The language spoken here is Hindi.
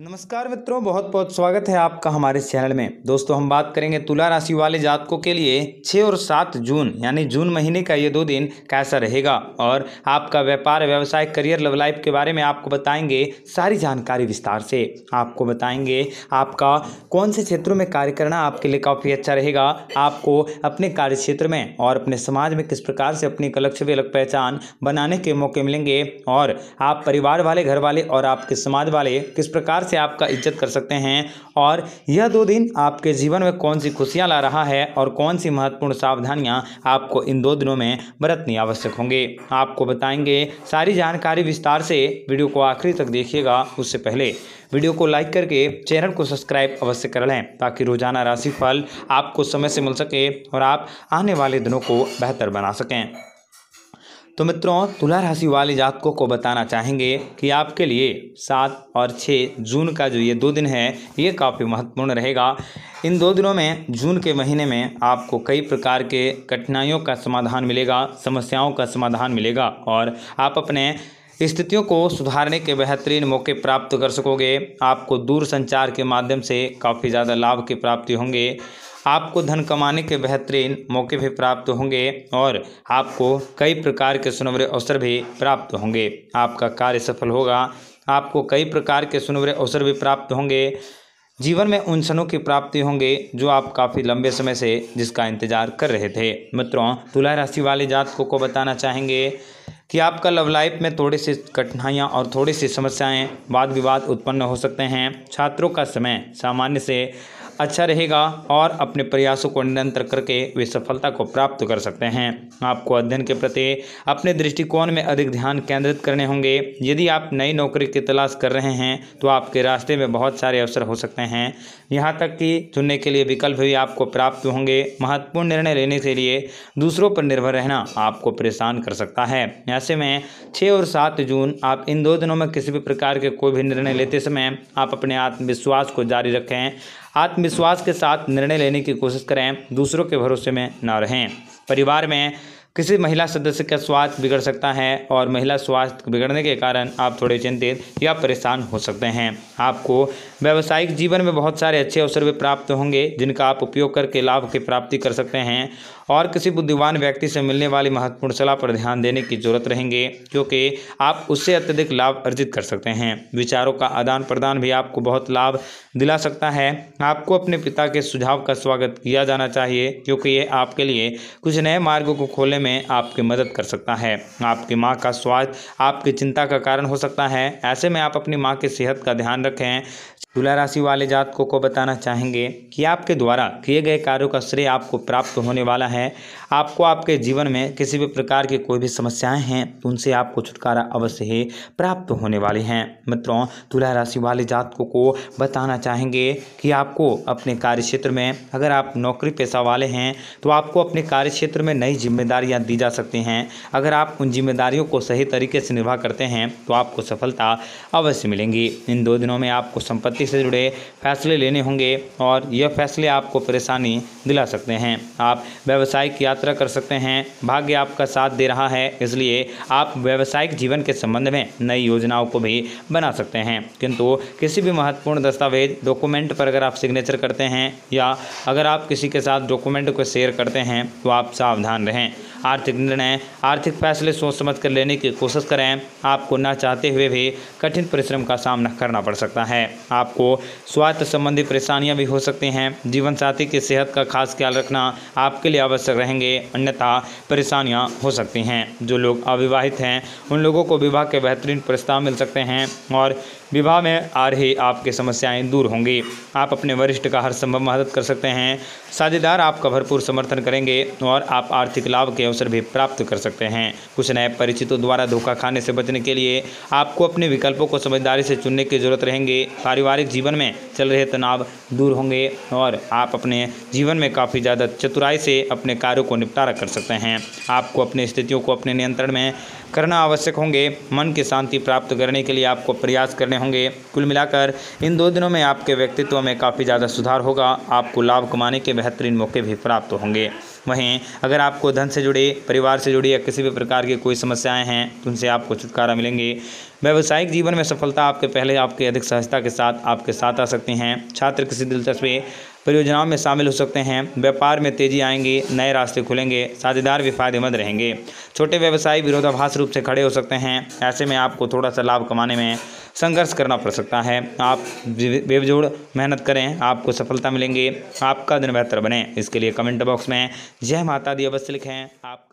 नमस्कार मित्रों बहुत बहुत स्वागत है आपका हमारे चैनल में दोस्तों हम बात करेंगे तुला राशि वाले जातकों के लिए छः और सात जून यानी जून महीने का ये दो दिन कैसा रहेगा और आपका व्यापार व्यवसाय करियर लव लाइफ के बारे में आपको बताएंगे सारी जानकारी विस्तार से आपको बताएंगे आपका कौन से क्षेत्रों में कार्य करना आपके लिए काफ़ी अच्छा रहेगा आपको अपने कार्य क्षेत्र में और अपने समाज में किस प्रकार से अपनी अलग छवि अलग पहचान बनाने के मौके मिलेंगे और आप परिवार वाले घर वाले और आपके समाज वाले किस प्रकार से आपका इज्जत कर सकते हैं और यह दो दिन आपके जीवन में कौन सी खुशियां ला रहा है और कौन सी महत्वपूर्ण सावधानियां आपको इन दो दिनों में बरतनी आवश्यक होंगे आपको बताएंगे सारी जानकारी विस्तार से वीडियो को आखिरी तक देखिएगा उससे पहले वीडियो को लाइक करके चैनल को सब्सक्राइब अवश्य कर लें ताकि रोजाना राशिफल आपको समय से मिल सके और आप आने वाले दिनों को बेहतर बना सकें तो मित्रों तुला राशि वाले जातकों को बताना चाहेंगे कि आपके लिए सात और छः जून का जो ये दो दिन है ये काफ़ी महत्वपूर्ण रहेगा इन दो दिनों में जून के महीने में आपको कई प्रकार के कठिनाइयों का समाधान मिलेगा समस्याओं का समाधान मिलेगा और आप अपने स्थितियों को सुधारने के बेहतरीन मौके प्राप्त कर सकोगे आपको दूर संचार के माध्यम से काफ़ी ज़्यादा लाभ की प्राप्ति होंगे आपको धन कमाने के बेहतरीन मौके भी प्राप्त होंगे और आपको कई प्रकार के सुनवरे अवसर भी प्राप्त होंगे आपका कार्य सफल होगा आपको कई प्रकार के सुनवरे अवसर भी प्राप्त होंगे जीवन में उन सनों की प्राप्ति होंगे जो आप काफ़ी लंबे समय से जिसका इंतजार कर रहे थे मित्रों तुला राशि वाले जातकों को बताना चाहेंगे कि आपका लव लाइफ में थोड़ी सी कठिनाइयाँ और थोड़ी सी समस्याएं वाद विवाद उत्पन्न हो सकते हैं छात्रों का समय सामान्य से अच्छा रहेगा और अपने प्रयासों को निरंतर करके वे सफलता को प्राप्त कर सकते हैं आपको अध्ययन के प्रति अपने दृष्टिकोण में अधिक ध्यान केंद्रित करने होंगे यदि आप नई नौकरी की तलाश कर रहे हैं तो आपके रास्ते में बहुत सारे अवसर हो सकते हैं यहाँ तक कि चुनने के लिए विकल्प भी आपको प्राप्त होंगे महत्वपूर्ण निर्णय लेने के लिए दूसरों पर निर्भर रहना आपको परेशान कर सकता है ऐसे में छः और सात जून आप इन दो दिनों में किसी भी प्रकार के कोई भी निर्णय लेते समय आप अपने आत्मविश्वास को जारी रखें आत्मविश्वास के साथ निर्णय लेने की कोशिश करें दूसरों के भरोसे में ना रहें परिवार में किसी महिला सदस्य का स्वास्थ्य बिगड़ सकता है और महिला स्वास्थ्य बिगड़ने के कारण आप थोड़े चिंतित या परेशान हो सकते हैं आपको व्यावसायिक जीवन में बहुत सारे अच्छे अवसर भी प्राप्त होंगे जिनका आप उपयोग करके लाभ की प्राप्ति कर सकते हैं और किसी बुद्धिमान व्यक्ति से मिलने वाली महत्वपूर्ण सलाह पर ध्यान देने की जरूरत रहेंगे क्योंकि आप उससे अत्यधिक लाभ अर्जित कर सकते हैं विचारों का आदान प्रदान भी आपको बहुत लाभ दिला सकता है आपको अपने पिता के सुझाव का स्वागत किया जाना चाहिए क्योंकि ये आपके लिए कुछ नए मार्गों को खोलने में आपकी मदद कर सकता है आपकी माँ का स्वास्थ्य आपकी चिंता का कारण हो सकता है ऐसे में आप अपनी माँ की सेहत का ध्यान रखें तुला राशि वाले जातकों को बताना चाहेंगे कि आपके द्वारा किए गए कार्यों का श्रेय आपको प्राप्त होने वाला है आपको आपके जीवन में किसी भी प्रकार की कोई भी समस्याएं हैं तो उनसे आपको छुटकारा अवश्य ही प्राप्त होने वाले हैं मित्रों तुला राशि वाले जातकों को बताना चाहेंगे कि आपको अपने कार्य क्षेत्र में अगर आप नौकरी पेशा वाले हैं तो आपको अपने कार्य क्षेत्र में नई जिम्मेदारियाँ दी जा सकती हैं अगर आप उन जिम्मेदारियों को सही तरीके से निर्वाह करते हैं तो आपको सफलता अवश्य मिलेंगी इन दो दिनों में आपको संपत्ति से जुड़े फैसले लेने होंगे और यह फैसले आपको परेशानी दिला सकते हैं आप व्यवसाय की यात्रा कर सकते हैं भाग्य आपका साथ दे रहा है इसलिए आप व्यावसायिक जीवन के संबंध में नई योजनाओं को भी बना सकते हैं किंतु किसी भी महत्वपूर्ण दस्तावेज डॉक्यूमेंट पर अगर आप सिग्नेचर करते हैं या अगर आप किसी के साथ डॉक्यूमेंट को शेयर करते हैं तो आप सावधान रहें आर्थिक निर्णय आर्थिक फैसले सोच समझ कर लेने की कोशिश करें आपको ना चाहते हुए भी कठिन परिश्रम का सामना करना पड़ सकता है आपको स्वास्थ्य संबंधी परेशानियां भी हो सकती हैं जीवन साथी की सेहत का खास ख्याल रखना आपके लिए आवश्यक रहेंगे अन्यथा परेशानियाँ हो सकती हैं जो लोग अविवाहित हैं उन लोगों को विवाह के बेहतरीन प्रस्ताव मिल सकते हैं और विवाह में आ रही आपके समस्याएं दूर होंगी आप अपने वरिष्ठ का हर संभव मदद कर सकते हैं साझेदार आपका भरपूर समर्थन करेंगे और आप आर्थिक लाभ के अवसर भी प्राप्त कर सकते हैं कुछ नए परिचितों द्वारा धोखा खाने से बचने के लिए आपको अपने विकल्पों को समझदारी से चुनने की जरूरत रहेंगे पारिवारिक जीवन में चल रहे तनाव दूर होंगे और आप अपने जीवन में काफ़ी ज़्यादा चतुराई से अपने कार्यों को निपटारा कर सकते हैं आपको अपनी स्थितियों को अपने नियंत्रण में करना आवश्यक होंगे मन की शांति प्राप्त करने के लिए आपको प्रयास करने होंगे कुल मिलाकर इन दो दिनों में आपके व्यक्तित्व में काफ़ी ज़्यादा सुधार होगा आपको लाभ कमाने के बेहतरीन मौके भी प्राप्त होंगे वहीं अगर आपको धन से जुड़े परिवार से जुड़ी या किसी भी प्रकार की कोई समस्याएं हैं तो उनसे आपको छुटकारा मिलेंगे व्यावसायिक जीवन में सफलता आपके पहले आपके अधिक सहजता के साथ आपके साथ आ सकती हैं छात्र किसी दिलचस्पी परियोजनाओं में शामिल हो सकते हैं व्यापार में तेजी आएंगी नए रास्ते खुलेंगे साझेदार भी फायदेमंद रहेंगे छोटे व्यवसाय विरोधाभास रूप से खड़े हो सकते हैं ऐसे में आपको थोड़ा सा लाभ कमाने में संघर्ष करना पड़ सकता है आप बेबजोड़ मेहनत करें आपको सफलता मिलेंगे आपका दिन बेहतर बने इसके लिए कमेंट बॉक्स में जय माता दी अवश्य लिखें आप